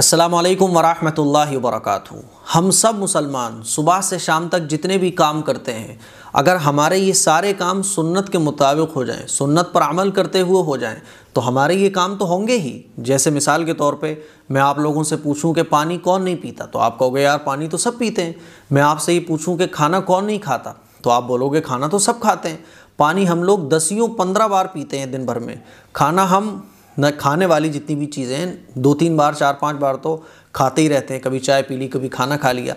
السلام علیکم ورحمۃ اللہ وبرکاتہ ہم سب مسلمان صبح سے شام تک جتنے بھی کام کرتے ہیں اگر ہمارے یہ سارے کام سنت کے مطابق ہو جائیں سنت پر عمل کرتے ہوئے ہو جائیں تو ہمارے یہ کام تو ہوں گے ہی جیسے مثال کے طور پہ میں آپ لوگوں سے پوچھوں کہ پانی کون نہیں پیتا تو آپ کہو گے یار پانی تو سب پیتے ہیں میں آپ سے یہ پوچھوں کہ کھانا کون نہیں کھاتا تو آپ بولو گے کھانا تو سب کھاتے ہیں پانی ہم لوگ دسیوں پندرہ بار پیتے ہیں دن بھر میں کھانا ہم نہ کھانے والی جتنی بھی چیزیں ہیں دو تین بار چار پانچ بار تو کھاتے ہی رہتے ہیں کبھی چائے پی لی کبھی کھانا کھا لیا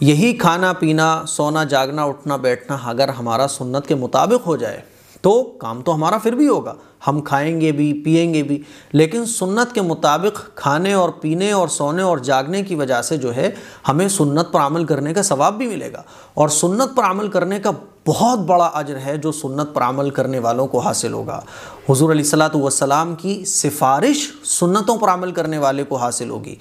یہی کھانا پینا سونا جاگنا اٹھنا بیٹھنا اگر ہمارا سنت کے مطابق ہو جائے تو کام تو ہمارا پھر بھی ہوگا ہم کھائیں گے بھی پئیں گے بھی لیکن سنت کے مطابق کھانے اور پینے اور سونے اور جاگنے کی وجہ سے جو ہے ہمیں سنت پر عمل کرنے کا ثواب بھی ملے گا اور سنت پر عمل کرنے کا بہت بڑا عجر ہے جو سنت پر عمل کرنے والوں کو حاصل ہوگا حضور علیہ السلام کی سفارش سنتوں پر عمل کرنے والے کو حاصل ہوگی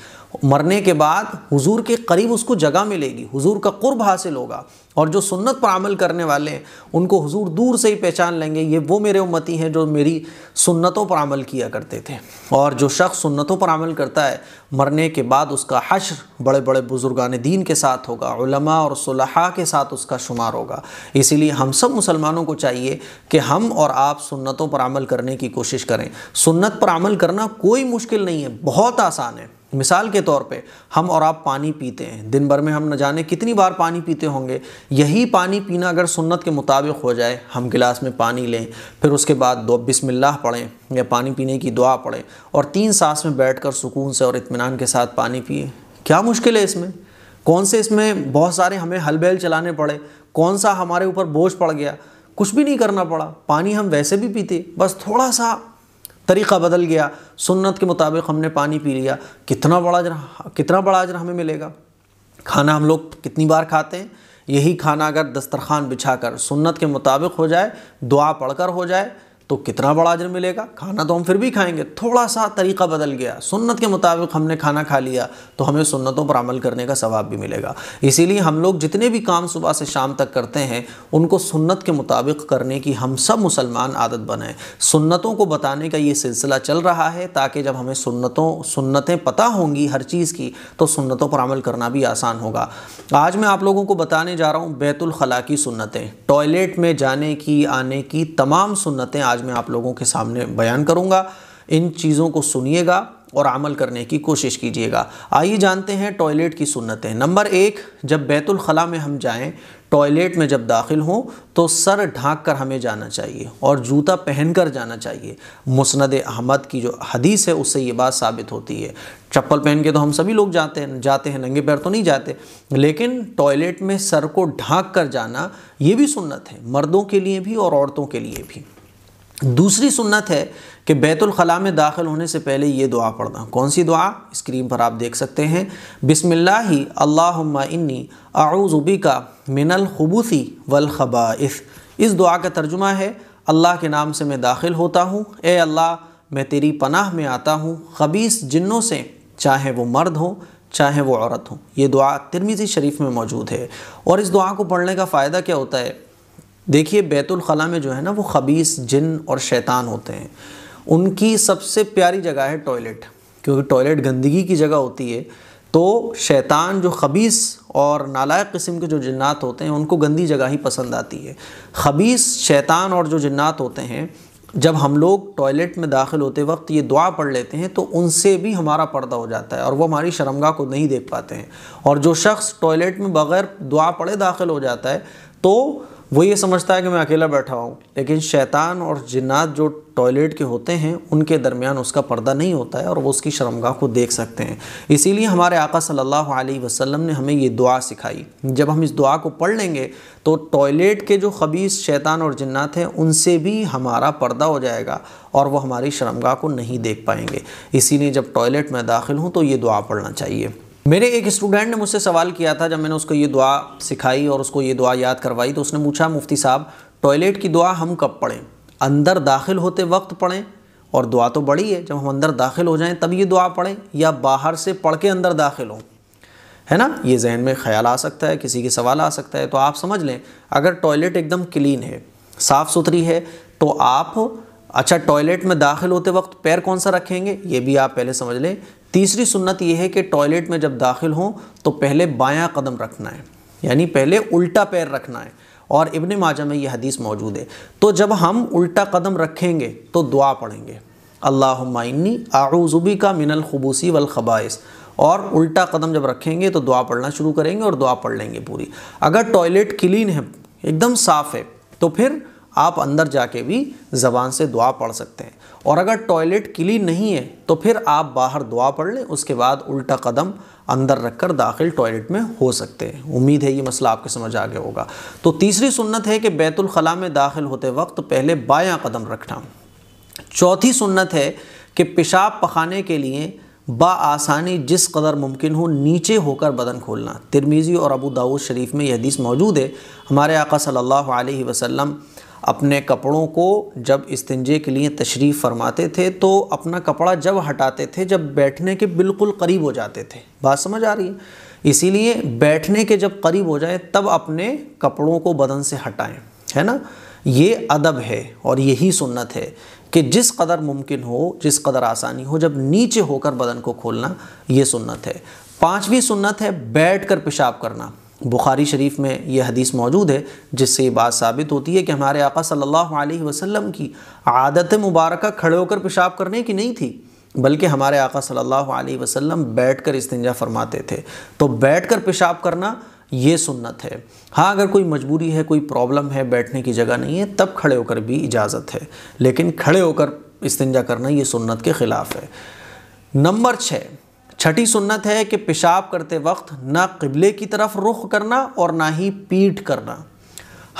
مرنے کے بعد حضور کے قریب اس کو جگہ ملے گی حضور کا قرب حاصل ہوگا اور جو سنت پر عمل کرنے والے ہیں ان کو حضور دور سے ہی پہچان لیں گے یہ وہ میرے امتی ہیں جو میری سنتوں پر عمل کیا کرتے تھے اور جو شخص سنتوں پر عمل کرتا ہے مرنے کے بعد اس کا حشر بڑے بڑے بزرگان دین کے ساتھ ہوگا علماء اور صلحاء کے ساتھ اس کا شمار ہوگا اسی لیے ہم سب مسلمانوں کو چاہیے کہ ہم اور آپ سنتوں پر عمل کرنے کی کوشش کریں سنت پر عمل کرنا کوئی مشکل نہیں ہے بہت آسان ہے مثال کے طور پہ ہم اور آپ پانی پیتے ہیں دن بھر میں ہم نہ جانے کتنی بار پانی پیتے ہوں گے یہی پانی پینا اگر سنت کے مطابق ہو جائے ہم گلاس میں پانی لیں پھر اس کے بعد دو بسم اللہ پڑھیں یا پانی پینے کی دعا پڑھیں اور تین سانس میں بیٹھ کر سکون سے اور اطمینان کے ساتھ پانی پئیں کیا مشکل ہے اس میں کون سے اس میں بہت سارے ہمیں حل بیل چلانے پڑے کون سا ہمارے اوپر بوجھ پڑ گیا کچھ بھی نہیں کرنا پڑا پانی ہم ویسے بھی پیتے بس تھوڑا سا طریقہ بدل گیا سنت کے مطابق ہم نے پانی پی لیا کتنا بڑا اجر کتنا بڑا اجر ہمیں ملے گا کھانا ہم لوگ کتنی بار کھاتے ہیں یہی کھانا اگر دسترخوان بچھا کر سنت کے مطابق ہو جائے دعا پڑھ کر ہو جائے تو کتنا بڑا عجر ملے گا کھانا تو ہم پھر بھی کھائیں گے تھوڑا سا طریقہ بدل گیا سنت کے مطابق ہم نے کھانا کھا لیا تو ہمیں سنتوں پر عمل کرنے کا ثواب بھی ملے گا اسی لیے ہم لوگ جتنے بھی کام صبح سے شام تک کرتے ہیں ان کو سنت کے مطابق کرنے کی ہم سب مسلمان عادت بنائیں سنتوں کو بتانے کا یہ سلسلہ چل رہا ہے تاکہ جب ہمیں سنتوں سنتیں پتہ ہوں گی ہر چیز کی تو سنتوں پر عمل کرنا بھی آسان ہوگا آج میں آپ لوگوں کو بتانے جا رہا ہوں بیت الخلا کی سنتیں ٹوائلیٹ میں جانے کی آنے کی تمام سنتیں آج میں آپ لوگوں کے سامنے بیان کروں گا ان چیزوں کو سنیے گا اور عمل کرنے کی کوشش کیجیے گا آئیے جانتے ہیں ٹوائلیٹ کی سنتیں نمبر ایک جب بیت الخلا میں ہم جائیں ٹوائلیٹ میں جب داخل ہوں تو سر ڈھانک کر ہمیں جانا چاہیے اور جوتا پہن کر جانا چاہیے مسند احمد کی جو حدیث ہے اس سے یہ بات ثابت ہوتی ہے چپل پہن کے تو ہم سبھی لوگ جاتے ہیں جاتے ہیں ننگے پیر تو نہیں جاتے لیکن ٹوائلیٹ میں سر کو ڈھانک کر جانا یہ بھی سنت ہے مردوں کے لیے بھی اور عورتوں کے لیے بھی دوسری سنت ہے کہ بیت الخلاء میں داخل ہونے سے پہلے یہ دعا پڑھنا کون سی دعا اسکرین پر آپ دیکھ سکتے ہیں بسم اللہ اللہم اللہ انی اعوذ کا من الخبوصی و اس دعا کا ترجمہ ہے اللہ کے نام سے میں داخل ہوتا ہوں اے اللہ میں تیری پناہ میں آتا ہوں خبیص جنوں سے چاہے وہ مرد ہوں چاہے وہ عورت ہوں یہ دعا ترمیزی شریف میں موجود ہے اور اس دعا کو پڑھنے کا فائدہ کیا ہوتا ہے دیکھیے بیت الخلاء میں جو ہے نا وہ خبیص جن اور شیطان ہوتے ہیں ان کی سب سے پیاری جگہ ہے ٹوائلٹ کیونکہ ٹوائلٹ گندگی کی جگہ ہوتی ہے تو شیطان جو خبیص اور نالائق قسم کے جو جنات ہوتے ہیں ان کو گندی جگہ ہی پسند آتی ہے خبیص شیطان اور جو جنات ہوتے ہیں جب ہم لوگ ٹوائلٹ میں داخل ہوتے وقت یہ دعا پڑھ لیتے ہیں تو ان سے بھی ہمارا پردہ ہو جاتا ہے اور وہ ہماری شرمگاہ کو نہیں دیکھ پاتے ہیں اور جو شخص ٹوائلٹ میں بغیر دعا پڑھے داخل ہو جاتا ہے تو وہ یہ سمجھتا ہے کہ میں اکیلا بیٹھا ہوں لیکن شیطان اور جنات جو ٹوائلیٹ کے ہوتے ہیں ان کے درمیان اس کا پردہ نہیں ہوتا ہے اور وہ اس کی شرمگاہ کو دیکھ سکتے ہیں اسی لیے ہمارے آقا صلی اللہ علیہ وسلم نے ہمیں یہ دعا سکھائی جب ہم اس دعا کو پڑھ لیں گے تو ٹوائلیٹ کے جو خبیص شیطان اور جنات ہیں ان سے بھی ہمارا پردہ ہو جائے گا اور وہ ہماری شرمگاہ کو نہیں دیکھ پائیں گے اسی لیے جب ٹوائلیٹ میں داخل ہوں تو یہ دعا پڑھنا چاہیے میرے ایک اسٹوڈنٹ نے مجھ سے سوال کیا تھا جب میں نے اس کو یہ دعا سکھائی اور اس کو یہ دعا یاد کروائی تو اس نے پوچھا مفتی صاحب ٹوائلیٹ کی دعا ہم کب پڑھیں اندر داخل ہوتے وقت پڑھیں اور دعا تو بڑی ہے جب ہم اندر داخل ہو جائیں تب یہ دعا پڑھیں یا باہر سے پڑھ کے اندر داخل ہوں ہے نا یہ ذہن میں خیال آ سکتا ہے کسی کے سوال آ سکتا ہے تو آپ سمجھ لیں اگر ٹوائلیٹ ایک دم کلین ہے صاف ستھری ہے تو آپ اچھا ٹوائلٹ میں داخل ہوتے وقت پیر کون سا رکھیں گے یہ بھی آپ پہلے سمجھ لیں تیسری سنت یہ ہے کہ ٹوائلٹ میں جب داخل ہوں تو پہلے بایاں قدم رکھنا ہے یعنی پہلے الٹا پیر رکھنا ہے اور ابن ماجہ میں یہ حدیث موجود ہے تو جب ہم الٹا قدم رکھیں گے تو دعا پڑھیں گے اللہم انی اعوذ ظبی کا من الخبوسی والخبائس اور الٹا قدم جب رکھیں گے تو دعا پڑھنا شروع کریں گے اور دعا پڑھ لیں گے پوری اگر ٹوائلٹ کلین ہے ایک دم صاف ہے تو پھر آپ اندر جا کے بھی زبان سے دعا پڑھ سکتے ہیں اور اگر ٹوائلٹ کلین نہیں ہے تو پھر آپ باہر دعا پڑھ لیں اس کے بعد الٹا قدم اندر رکھ کر داخل ٹوائلٹ میں ہو سکتے ہیں امید ہے یہ مسئلہ آپ کے سمجھ آگے ہوگا تو تیسری سنت ہے کہ بیت الخلاء میں داخل ہوتے وقت پہلے بایاں قدم رکھنا چوتھی سنت ہے کہ پیشاب پخانے کے لیے با آسانی جس قدر ممکن ہو نیچے ہو کر بدن کھولنا ترمیزی اور ابو داود شریف میں یہ حدیث موجود ہے ہمارے آقا صلی اللہ علیہ وسلم اپنے کپڑوں کو جب استنجے کے لیے تشریف فرماتے تھے تو اپنا کپڑا جب ہٹاتے تھے جب بیٹھنے کے بالکل قریب ہو جاتے تھے بات سمجھ آ رہی ہے اسی لیے بیٹھنے کے جب قریب ہو جائیں تب اپنے کپڑوں کو بدن سے ہٹائیں ہے نا یہ ادب ہے اور یہی سنت ہے کہ جس قدر ممکن ہو جس قدر آسانی ہو جب نیچے ہو کر بدن کو کھولنا یہ سنت ہے پانچویں سنت ہے بیٹھ کر پیشاب کرنا بخاری شریف میں یہ حدیث موجود ہے جس سے یہ بات ثابت ہوتی ہے کہ ہمارے آقا صلی اللہ علیہ وسلم کی عادت مبارکہ کھڑے ہو کر پیشاب کرنے کی نہیں تھی بلکہ ہمارے آقا صلی اللہ علیہ وسلم بیٹھ کر استنجا فرماتے تھے تو بیٹھ کر پیشاب کرنا یہ سنت ہے ہاں اگر کوئی مجبوری ہے کوئی پرابلم ہے بیٹھنے کی جگہ نہیں ہے تب کھڑے ہو کر بھی اجازت ہے لیکن کھڑے ہو کر استنجا کرنا یہ سنت کے خلاف ہے نمبر چھ چھٹی سنت ہے کہ پیشاب کرتے وقت نہ قبلے کی طرف رخ کرنا اور نہ ہی پیٹھ کرنا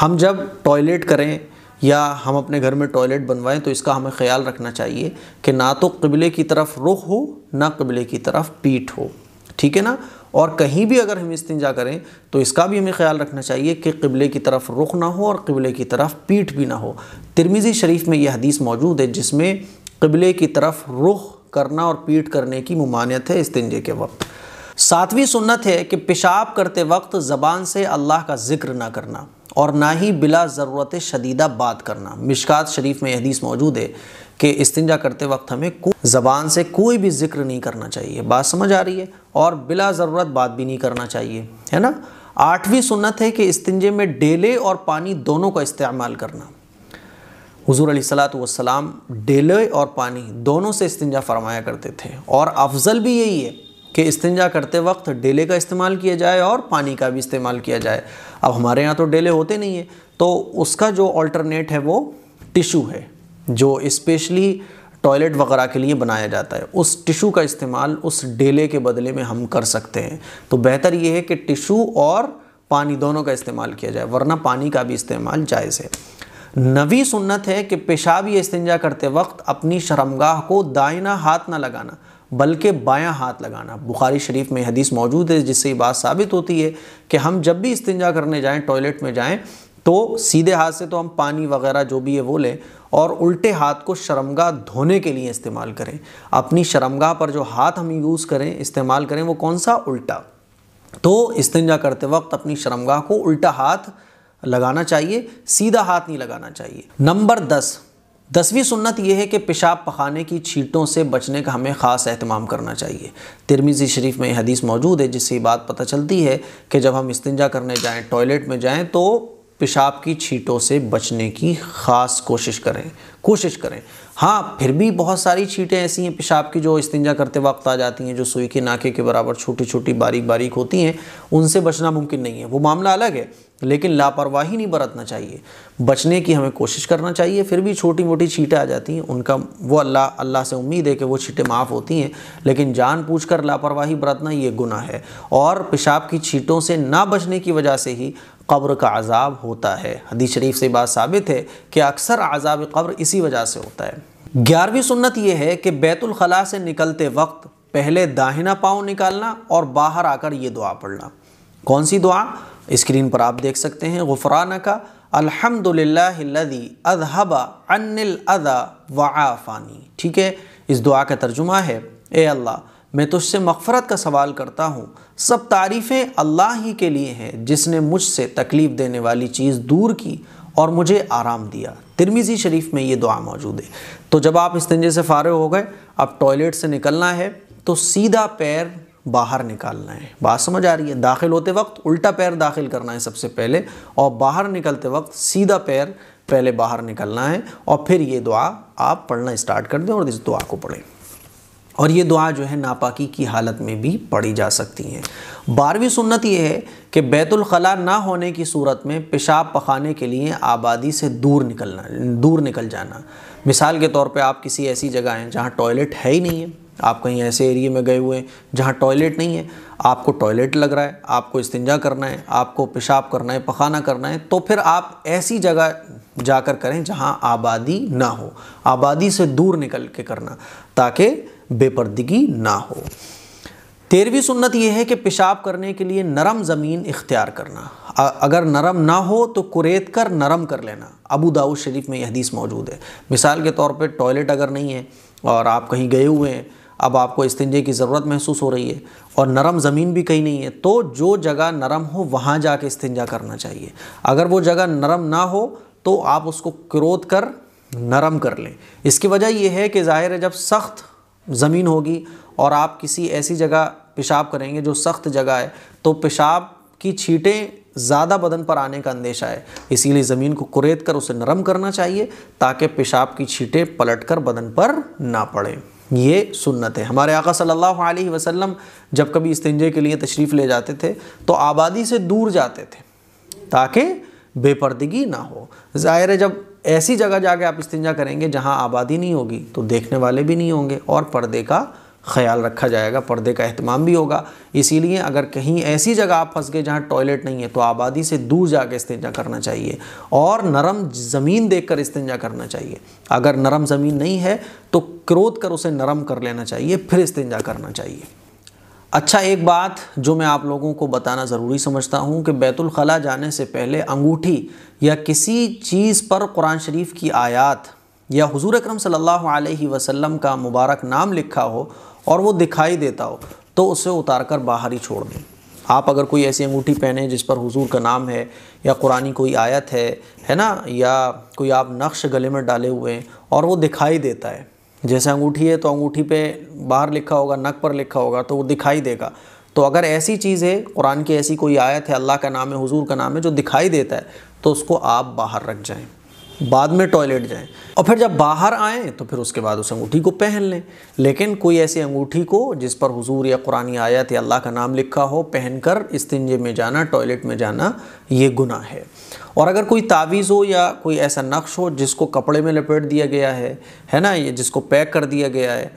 ہم جب ٹوائلٹ کریں یا ہم اپنے گھر میں ٹوائلٹ بنوائیں تو اس کا ہمیں خیال رکھنا چاہیے کہ نہ تو قبلے کی طرف رخ ہو نہ قبلے کی طرف پیٹھ ہو ٹھیک ہے نا اور کہیں بھی اگر ہم استنجا کریں تو اس کا بھی ہمیں خیال رکھنا چاہیے کہ قبلے کی طرف رخ نہ ہو اور قبلے کی طرف پیٹھ بھی نہ ہو ترمیزی شریف میں یہ حدیث موجود ہے جس میں قبلے کی طرف رخ کرنا اور پیٹ کرنے کی ممانعت ہے استنجے کے وقت ساتویں سنت ہے کہ پیشاب کرتے وقت زبان سے اللہ کا ذکر نہ کرنا اور نہ ہی بلا ضرورت شدیدہ بات کرنا مشکات شریف میں حدیث موجود ہے کہ استنجا کرتے وقت ہمیں زبان سے کوئی بھی ذکر نہیں کرنا چاہیے بات سمجھ آ رہی ہے اور بلا ضرورت بات بھی نہیں کرنا چاہیے ہے نا آٹھویں سنت ہے کہ استنجے میں ڈیلے اور پانی دونوں کا استعمال کرنا حضور عللاۃ والسلام ڈیلے اور پانی دونوں سے استنجا فرمایا کرتے تھے اور افضل بھی یہی ہے کہ استنجا کرتے وقت ڈیلے کا استعمال کیا جائے اور پانی کا بھی استعمال کیا جائے اب ہمارے ہاں تو ڈیلے ہوتے نہیں ہے تو اس کا جو آلٹرنیٹ ہے وہ ٹشو ہے جو اسپیشلی ٹوائلٹ وغیرہ کے لیے بنایا جاتا ہے اس ٹشو کا استعمال اس ڈیلے کے بدلے میں ہم کر سکتے ہیں تو بہتر یہ ہے کہ ٹشو اور پانی دونوں کا استعمال کیا جائے ورنہ پانی کا بھی استعمال جائز ہے نوی سنت ہے کہ پیشاب یا استنجا کرتے وقت اپنی شرمگاہ کو دائنا ہاتھ نہ لگانا بلکہ بایاں ہاتھ لگانا بخاری شریف میں حدیث موجود ہے جس سے یہ بات ثابت ہوتی ہے کہ ہم جب بھی استنجا کرنے جائیں ٹوائلٹ میں جائیں تو سیدھے ہاتھ سے تو ہم پانی وغیرہ جو بھی ہے وہ لیں اور الٹے ہاتھ کو شرمگاہ دھونے کے لیے استعمال کریں اپنی شرمگاہ پر جو ہاتھ ہم یوز کریں استعمال کریں وہ کون سا الٹا تو استنجا کرتے وقت اپنی شرمگاہ کو الٹا ہاتھ لگانا چاہیے سیدھا ہاتھ نہیں لگانا چاہیے نمبر دس دسویں سنت یہ ہے کہ پیشاب پخانے کی چھیٹوں سے بچنے کا ہمیں خاص اہتمام کرنا چاہیے ترمیزی شریف میں حدیث موجود ہے جس سے یہ بات پتہ چلتی ہے کہ جب ہم استنجا کرنے جائیں ٹوائلٹ میں جائیں تو پیشاب کی چھیٹوں سے بچنے کی خاص کوشش کریں کوشش کریں ہاں پھر بھی بہت ساری چھیٹیں ایسی ہیں پیشاب کی جو استنجا کرتے وقت آ جاتی ہیں جو سوئی کے ناکے کے برابر چھوٹی چھوٹی باریک باریک ہوتی ہیں ان سے بچنا ممکن نہیں ہے وہ معاملہ الگ ہے لیکن لاپرواہی نہیں برتنا چاہیے بچنے کی ہمیں کوشش کرنا چاہیے پھر بھی چھوٹی موٹی چھیٹیں آ جاتی ہیں ان کا وہ اللہ اللہ سے امید ہے کہ وہ چھیٹیں معاف ہوتی ہیں لیکن جان پوچھ کر لاپرواہی برتنا یہ گناہ ہے اور پیشاب کی چھیٹوں سے نہ بچنے کی وجہ سے ہی قبر کا عذاب ہوتا ہے حدیث شریف سے بات ثابت ہے کہ اکثر عذاب قبر اسی وجہ سے ہوتا ہے گیارہویں سنت یہ ہے کہ بیت الخلاء سے نکلتے وقت پہلے داہنا پاؤں نکالنا اور باہر آ کر یہ دعا پڑھنا کون سی دعا اسکرین پر آپ دیکھ سکتے ہیں غفران کا الحمد للہ عن وا وعافانی ٹھیک ہے اس دعا کا ترجمہ ہے اے اللہ میں تجھ سے مغفرت کا سوال کرتا ہوں سب تعریفیں اللہ ہی کے لیے ہیں جس نے مجھ سے تکلیف دینے والی چیز دور کی اور مجھے آرام دیا ترمیزی شریف میں یہ دعا موجود ہے تو جب آپ اس تنجے سے فارغ ہو گئے اب ٹوائلیٹ سے نکلنا ہے تو سیدھا پیر باہر نکالنا ہے بات سمجھ آ رہی ہے داخل ہوتے وقت الٹا پیر داخل کرنا ہے سب سے پہلے اور باہر نکلتے وقت سیدھا پیر پہلے باہر نکلنا ہے اور پھر یہ دعا آپ پڑھنا اسٹارٹ کر دیں اور اس دعا کو پڑھیں اور یہ دعا جو ہے ناپاکی کی حالت میں بھی پڑھی جا سکتی ہیں بارہویں سنت یہ ہے کہ بیت الخلاء نہ ہونے کی صورت میں پیشاب پخانے کے لیے آبادی سے دور نکلنا دور نکل جانا مثال کے طور پہ آپ کسی ایسی جگہ ہیں جہاں ٹوائلٹ ہے ہی نہیں ہے آپ کہیں ایسے ایریے میں گئے ہوئے ہیں جہاں ٹوائلٹ نہیں ہے آپ کو ٹوائلٹ لگ رہا ہے آپ کو استنجا کرنا ہے آپ کو پیشاب کرنا ہے پخانہ کرنا ہے تو پھر آپ ایسی جگہ جا کر کریں جہاں آبادی نہ ہو آبادی سے دور نکل کے کرنا تاکہ بے پردگی نہ ہو تیروی سنت یہ ہے کہ پیشاب کرنے کے لیے نرم زمین اختیار کرنا اگر نرم نہ ہو تو کریت کر نرم کر لینا ابو داؤد شریف میں یہ حدیث موجود ہے مثال کے طور پہ ٹوائلٹ اگر نہیں ہے اور آپ کہیں گئے ہوئے ہیں اب آپ کو استنجے کی ضرورت محسوس ہو رہی ہے اور نرم زمین بھی کہیں نہیں ہے تو جو جگہ نرم ہو وہاں جا کے استنجا کرنا چاہیے اگر وہ جگہ نرم نہ ہو تو آپ اس کو کروت کر نرم کر لیں اس کی وجہ یہ ہے کہ ظاہر ہے جب سخت زمین ہوگی اور آپ کسی ایسی جگہ پیشاب کریں گے جو سخت جگہ ہے تو پیشاب کی چھیٹیں زیادہ بدن پر آنے کا اندیشہ ہے اسی لیے زمین کو کریت کر اسے نرم کرنا چاہیے تاکہ پیشاب کی چھیٹیں پلٹ کر بدن پر نہ پڑیں یہ سنت ہے ہمارے آقا صلی اللہ علیہ وسلم جب کبھی استنجے کے لیے تشریف لے جاتے تھے تو آبادی سے دور جاتے تھے تاکہ بے پردگی نہ ہو ظاہر ہے جب ایسی جگہ جا کے آپ استنجا کریں گے جہاں آبادی نہیں ہوگی تو دیکھنے والے بھی نہیں ہوں گے اور پردے کا خیال رکھا جائے گا پردے کا اہتمام بھی ہوگا اسی لیے اگر کہیں ایسی جگہ آپ پھنس گئے جہاں ٹوائلٹ نہیں ہے تو آبادی سے دور جا کے استنجا کرنا چاہیے اور نرم زمین دیکھ کر استنجا کرنا چاہیے اگر نرم زمین نہیں ہے تو کرود کر اسے نرم کر لینا چاہیے پھر استنجا کرنا چاہیے اچھا ایک بات جو میں آپ لوگوں کو بتانا ضروری سمجھتا ہوں کہ بیت الخلاء جانے سے پہلے انگوٹھی یا کسی چیز پر قرآن شریف کی آیات یا حضور اکرم صلی اللہ علیہ وسلم کا مبارک نام لکھا ہو اور وہ دکھائی دیتا ہو تو اسے اتار کر باہر ہی چھوڑ دیں آپ اگر کوئی ایسی انگوٹھی پہنیں جس پر حضور کا نام ہے یا قرآن کوئی آیت ہے ہے نا یا کوئی آپ نقش گلے میں ڈالے ہوئے ہیں اور وہ دکھائی دیتا ہے جیسے انگوٹھی ہے تو انگوٹھی پہ باہر لکھا ہوگا نک پر لکھا ہوگا تو وہ دکھائی دے گا تو اگر ایسی چیز ہے قرآن کی ایسی کوئی آیت ہے اللہ کا نام ہے حضور کا نام ہے جو دکھائی دیتا ہے تو اس کو آپ باہر رکھ جائیں بعد میں ٹوائلٹ جائیں اور پھر جب باہر آئیں تو پھر اس کے بعد اس انگوٹھی کو پہن لیں لیکن کوئی ایسی انگوٹھی کو جس پر حضور یا قرآن آیت یا اللہ کا نام لکھا ہو پہن کر استنجے میں جانا ٹوائلٹ میں جانا یہ گناہ ہے اور اگر کوئی تعویذ ہو یا کوئی ایسا نقش ہو جس کو کپڑے میں لپیٹ دیا گیا ہے ہے نا یہ جس کو پیک کر دیا گیا ہے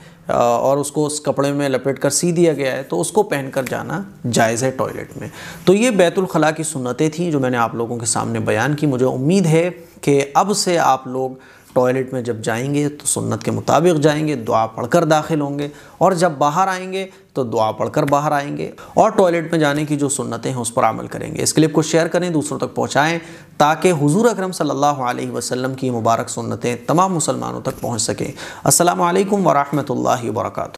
اور اس کو اس کپڑے میں لپیٹ کر سی دیا گیا ہے تو اس کو پہن کر جانا جائز ہے ٹوائلٹ میں تو یہ بیت الخلاء کی سنتیں تھیں جو میں نے آپ لوگوں کے سامنے بیان کی مجھے امید ہے کہ اب سے آپ لوگ ٹوائلٹ میں جب جائیں گے تو سنت کے مطابق جائیں گے دعا پڑھ کر داخل ہوں گے اور جب باہر آئیں گے تو دعا پڑھ کر باہر آئیں گے اور ٹوائلٹ میں جانے کی جو سنتیں ہیں اس پر عمل کریں گے اس کلپ کو شیئر کریں دوسروں تک پہنچائیں تاکہ حضور اکرم صلی اللہ علیہ وسلم کی مبارک سنتیں تمام مسلمانوں تک پہنچ سکیں السلام علیکم ورحمۃ اللہ وبرکاتہ